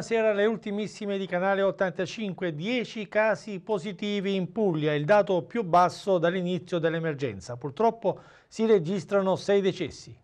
Buonasera, le ultimissime di Canale 85, 10 casi positivi in Puglia, il dato più basso dall'inizio dell'emergenza. Purtroppo si registrano 6 decessi.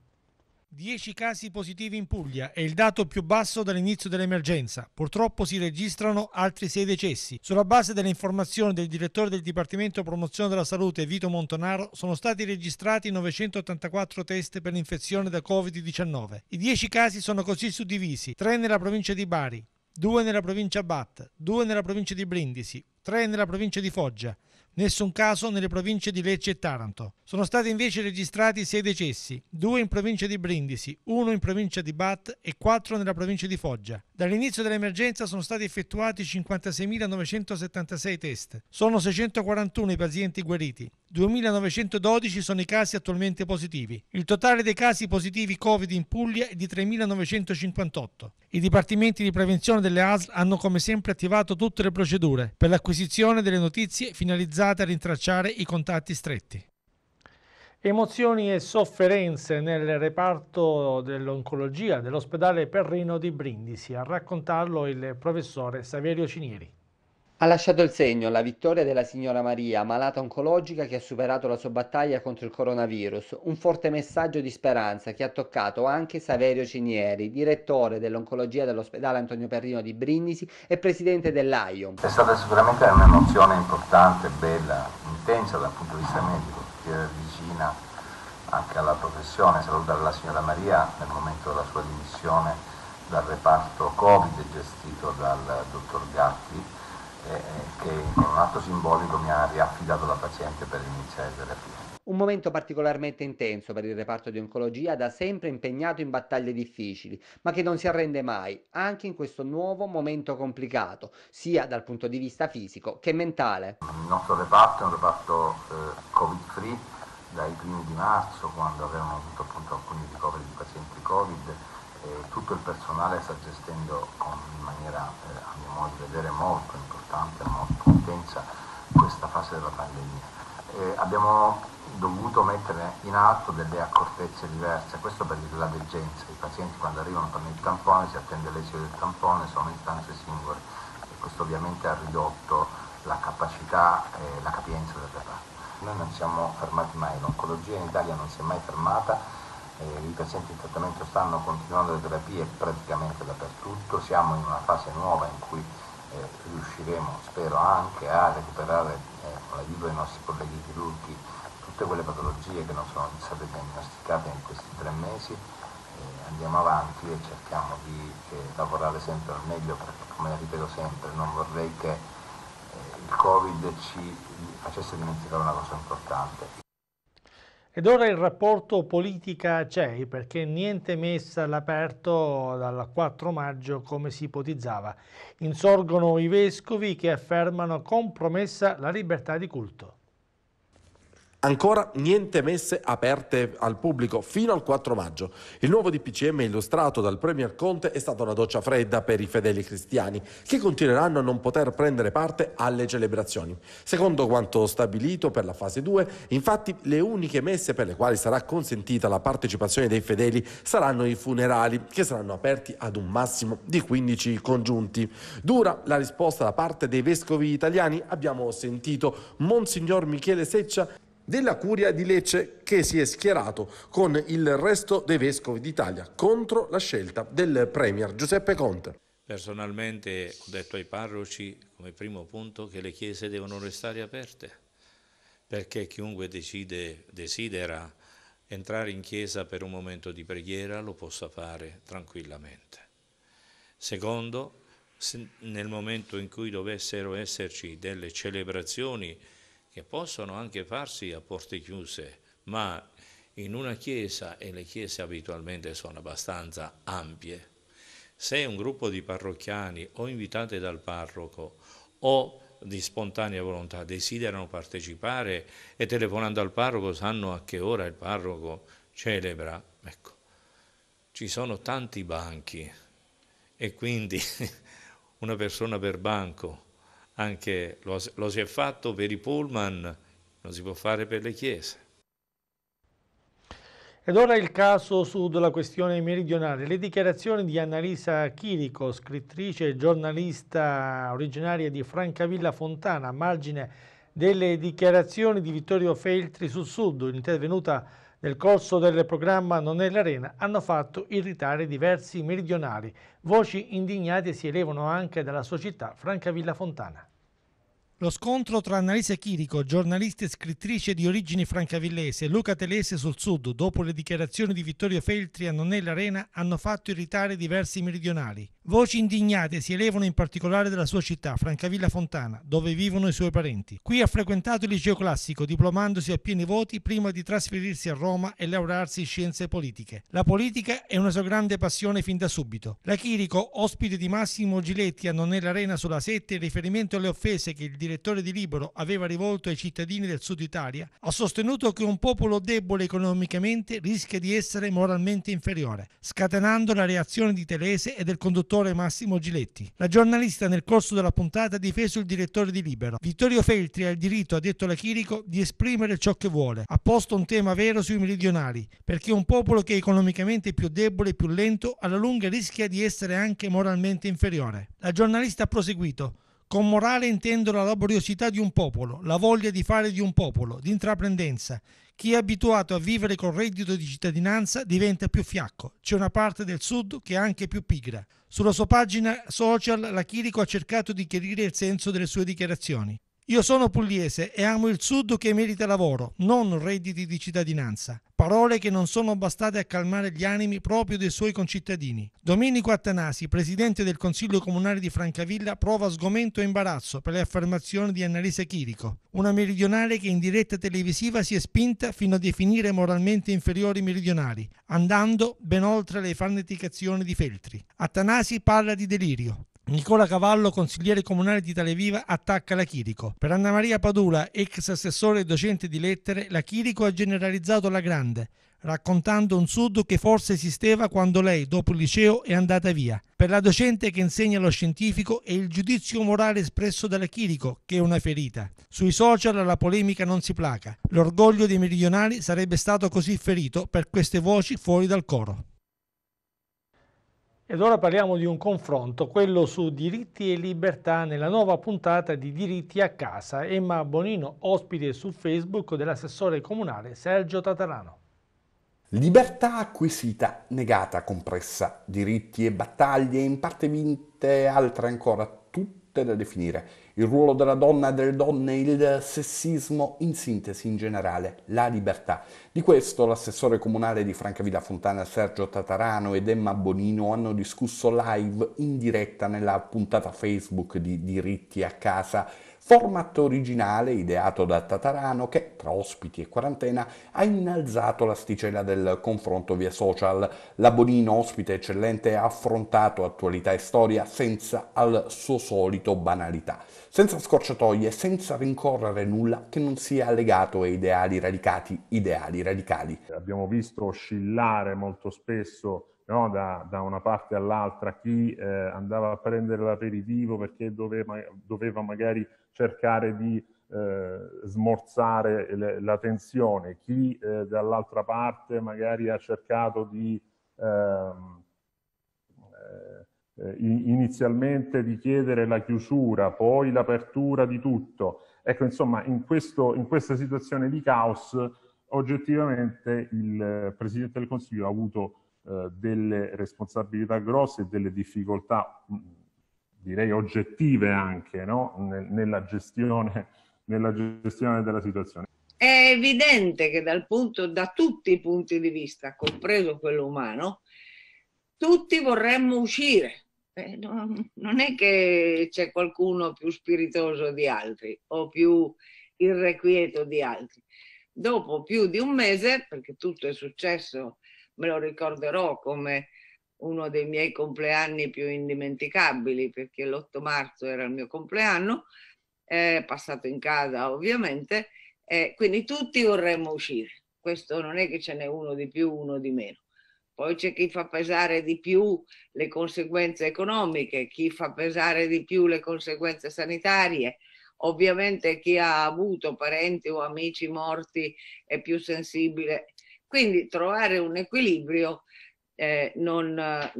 10 casi positivi in Puglia è il dato più basso dall'inizio dell'emergenza. Purtroppo si registrano altri 6 decessi. Sulla base delle informazioni del direttore del Dipartimento Promozione della Salute Vito Montonaro sono stati registrati 984 test per l'infezione da Covid-19. I 10 casi sono così suddivisi, 3 nella provincia di Bari, 2 nella provincia Bat, 2 nella provincia di Brindisi, 3 nella provincia di Foggia, nessun caso nelle province di Lecce e Taranto. Sono stati invece registrati 6 decessi, 2 in provincia di Brindisi, 1 in provincia di Bat e 4 nella provincia di Foggia. Dall'inizio dell'emergenza sono stati effettuati 56.976 test. Sono 641 i pazienti guariti, 2.912 sono i casi attualmente positivi. Il totale dei casi positivi Covid in Puglia è di 3.958. I dipartimenti di prevenzione delle ASL hanno come sempre attivato tutte le procedure per l'acquisizione delle notizie finalizzate a rintracciare i contatti stretti. Emozioni e sofferenze nel reparto dell'oncologia dell'ospedale Perrino di Brindisi. A raccontarlo il professore Saverio Cinieri. Ha lasciato il segno la vittoria della signora Maria, malata oncologica che ha superato la sua battaglia contro il coronavirus, un forte messaggio di speranza che ha toccato anche Saverio Cinieri, direttore dell'oncologia dell'ospedale Antonio Perrino di Brindisi e presidente dell'AIO. È stata sicuramente un'emozione importante, bella, intensa dal punto di vista medico, perché vicina anche alla professione, salutare la signora Maria nel momento della sua dimissione dal reparto Covid gestito dal dottor Gatti che in un atto simbolico mi ha riaffidato la paziente per iniziare terapia. Un momento particolarmente intenso per il reparto di oncologia, da sempre impegnato in battaglie difficili, ma che non si arrende mai, anche in questo nuovo momento complicato, sia dal punto di vista fisico che mentale. Il nostro reparto è un reparto eh, Covid-free, dai primi di marzo, quando avevamo avuto appunto alcuni ricoveri di pazienti Covid, eh, tutto il personale sta gestendo con, in maniera, eh, a mio modo di vedere, molto importante, molto intensa questa fase della pandemia. Eh, abbiamo dovuto mettere in atto delle accortezze diverse, questo per la degenza, i pazienti quando arrivano fanno il tampone, si attende l'esito del tampone, sono istanze singole e questo ovviamente ha ridotto la capacità e la capienza del reparto. Noi non siamo fermati mai, l'oncologia in Italia non si è mai fermata i pazienti in trattamento stanno continuando le terapie praticamente dappertutto, siamo in una fase nuova in cui eh, riusciremo, spero, anche a recuperare eh, con l'aiuto dei nostri colleghi chirurghi tutte quelle patologie che non sono state diagnosticate in questi tre mesi. Eh, andiamo avanti e cerchiamo di eh, lavorare sempre al meglio perché, come ripeto sempre, non vorrei che eh, il Covid ci facesse dimenticare una cosa importante. Ed ora il rapporto politica c'è perché niente messa all'aperto dal 4 maggio come si ipotizzava. Insorgono i vescovi che affermano compromessa la libertà di culto. Ancora niente messe aperte al pubblico fino al 4 maggio. Il nuovo DPCM illustrato dal Premier Conte è stata una doccia fredda per i fedeli cristiani che continueranno a non poter prendere parte alle celebrazioni. Secondo quanto stabilito per la fase 2, infatti le uniche messe per le quali sarà consentita la partecipazione dei fedeli saranno i funerali che saranno aperti ad un massimo di 15 congiunti. Dura la risposta da parte dei vescovi italiani, abbiamo sentito Monsignor Michele Seccia della Curia di Lecce che si è schierato con il resto dei vescovi d'Italia contro la scelta del Premier Giuseppe Conte. Personalmente ho detto ai parroci come primo punto che le chiese devono restare aperte perché chiunque decide, desidera entrare in chiesa per un momento di preghiera lo possa fare tranquillamente. Secondo, nel momento in cui dovessero esserci delle celebrazioni che possono anche farsi a porte chiuse, ma in una chiesa, e le chiese abitualmente sono abbastanza ampie, se un gruppo di parrocchiani o invitati dal parroco o di spontanea volontà desiderano partecipare e telefonando al parroco sanno a che ora il parroco celebra, ecco, ci sono tanti banchi e quindi una persona per banco, anche lo, lo si è fatto per i pullman, lo si può fare per le chiese. Ed ora il caso su della questione meridionale. Le dichiarazioni di Annalisa Chirico, scrittrice e giornalista originaria di Francavilla Fontana, a margine delle dichiarazioni di Vittorio Feltri sul Sud, intervenuta nel corso del programma Non è l'Arena hanno fatto irritare diversi meridionali. Voci indignate si elevano anche dalla società Francavilla Fontana. Lo scontro tra Annalisa Chirico, giornalista e scrittrice di origini francavillese, e Luca Telese sul sud, dopo le dichiarazioni di Vittorio Feltri a Non è l'Arena, hanno fatto irritare diversi meridionali. Voci indignate si elevano in particolare dalla sua città, Francavilla Fontana, dove vivono i suoi parenti. Qui ha frequentato il liceo classico, diplomandosi a pieni voti prima di trasferirsi a Roma e laurearsi in scienze politiche. La politica è una sua grande passione fin da subito. La Chirico, ospite di Massimo Giletti a Nonell'Arena sulla 7, in riferimento alle offese che il direttore di Libero aveva rivolto ai cittadini del sud Italia, ha sostenuto che un popolo debole economicamente rischia di essere moralmente inferiore, scatenando la reazione di Telese e del conduttore autore Massimo Giletti. La giornalista nel corso della puntata ha difeso il direttore di Libero. Vittorio Feltri ha il diritto, ha detto la Chirico, di esprimere ciò che vuole. Ha posto un tema vero sui meridionali, perché un popolo che è economicamente più debole e più lento alla lunga rischia di essere anche moralmente inferiore. La giornalista ha proseguito. Con morale intendo la laboriosità di un popolo, la voglia di fare di un popolo, di intraprendenza. Chi è abituato a vivere col reddito di cittadinanza diventa più fiacco. C'è una parte del sud che è anche più pigra. Sulla sua pagina social la Chirico ha cercato di chiarire il senso delle sue dichiarazioni. Io sono pugliese e amo il sud che merita lavoro, non redditi di cittadinanza. Parole che non sono bastate a calmare gli animi proprio dei suoi concittadini. Domenico Attanasi, presidente del Consiglio Comunale di Francavilla, prova sgomento e imbarazzo per le affermazioni di Annalisa Chirico, una meridionale che in diretta televisiva si è spinta fino a definire moralmente inferiori i meridionali, andando ben oltre le farneticazioni di Feltri. Attanasi parla di delirio. Nicola Cavallo, consigliere comunale di Taleviva, attacca la Chirico. Per Anna Maria Padula, ex assessore e docente di lettere, la Chirico ha generalizzato la grande, raccontando un sud che forse esisteva quando lei, dopo il liceo, è andata via. Per la docente che insegna lo scientifico è il giudizio morale espresso dalla Chirico, che è una ferita. Sui social la polemica non si placa. L'orgoglio dei meridionali sarebbe stato così ferito per queste voci fuori dal coro. Ed ora parliamo di un confronto, quello su diritti e libertà nella nuova puntata di Diritti a casa. Emma Bonino, ospite su Facebook dell'assessore comunale Sergio Tatarano. Libertà acquisita, negata, compressa, diritti e battaglie, in parte vinte, altre ancora, tutte da definire il ruolo della donna, delle donne, il sessismo, in sintesi in generale la libertà. Di questo l'assessore comunale di Francavilla Fontana Sergio Tatarano ed Emma Bonino hanno discusso live in diretta nella puntata Facebook di Diritti a casa format originale ideato da Tatarano che, tra ospiti e quarantena, ha innalzato l'asticella del confronto via social. La Bonino, ospite eccellente, ha affrontato attualità e storia senza al suo solito banalità senza scorciatoie, senza rincorrere nulla che non sia legato a ideali radicati, ideali radicali. Abbiamo visto oscillare molto spesso No, da, da, una parte all'altra, chi eh, andava a prendere l'aperitivo perché doveva, doveva magari cercare di eh, smorzare le, la tensione, chi eh, dall'altra parte magari ha cercato di ehm, eh, inizialmente di chiedere la chiusura, poi l'apertura di tutto. Ecco, insomma, in, questo, in, questa situazione di caos, oggettivamente il eh, Presidente del Consiglio ha avuto eh, delle responsabilità grosse e delle difficoltà, mm, direi oggettive anche, no? N nella, gestione, nella gestione della situazione. È evidente che dal punto, da tutti i punti di vista, compreso quello umano, tutti vorremmo uscire eh, non, è che c'è qualcuno più spiritoso di altri o più irrequieto di altri. Dopo più di un mese, perché tutto è successo, me lo ricorderò come uno dei miei compleanni più indimenticabili, perché l'8 marzo era il mio compleanno, eh, passato in casa ovviamente, eh, quindi tutti vorremmo uscire. Questo non è che ce n'è uno di più, uno di meno poi c'è chi fa pesare di più le conseguenze economiche, chi fa pesare di più le conseguenze sanitarie. Ovviamente chi ha avuto parenti o amici morti è più sensibile. Quindi trovare un equilibrio eh, non, eh,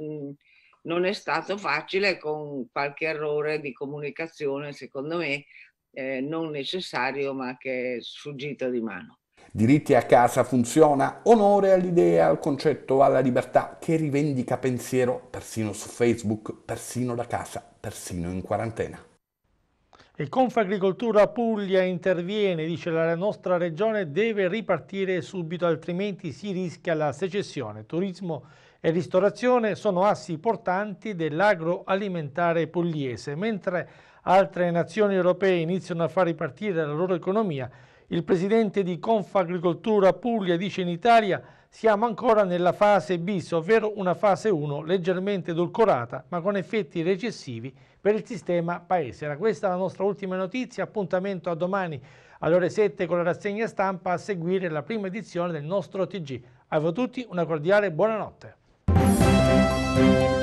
non, è stato facile con qualche errore di comunicazione, secondo me, eh, non necessario ma che è sfuggito di mano. Diritti a casa funziona, onore all'idea, al concetto, alla libertà che rivendica pensiero persino su Facebook, persino da casa, persino in quarantena. Il Confagricoltura Puglia interviene, dice la nostra regione deve ripartire subito altrimenti si rischia la secessione. Turismo e ristorazione sono assi portanti dell'agroalimentare pugliese, mentre altre nazioni europee iniziano a far ripartire la loro economia il presidente di Confagricoltura Puglia dice in Italia siamo ancora nella fase bis, ovvero una fase 1 leggermente edulcorata ma con effetti recessivi per il sistema paese. Era questa la nostra ultima notizia, appuntamento a domani alle ore 7 con la rassegna stampa a seguire la prima edizione del nostro TG. A voi tutti una cordiale buonanotte.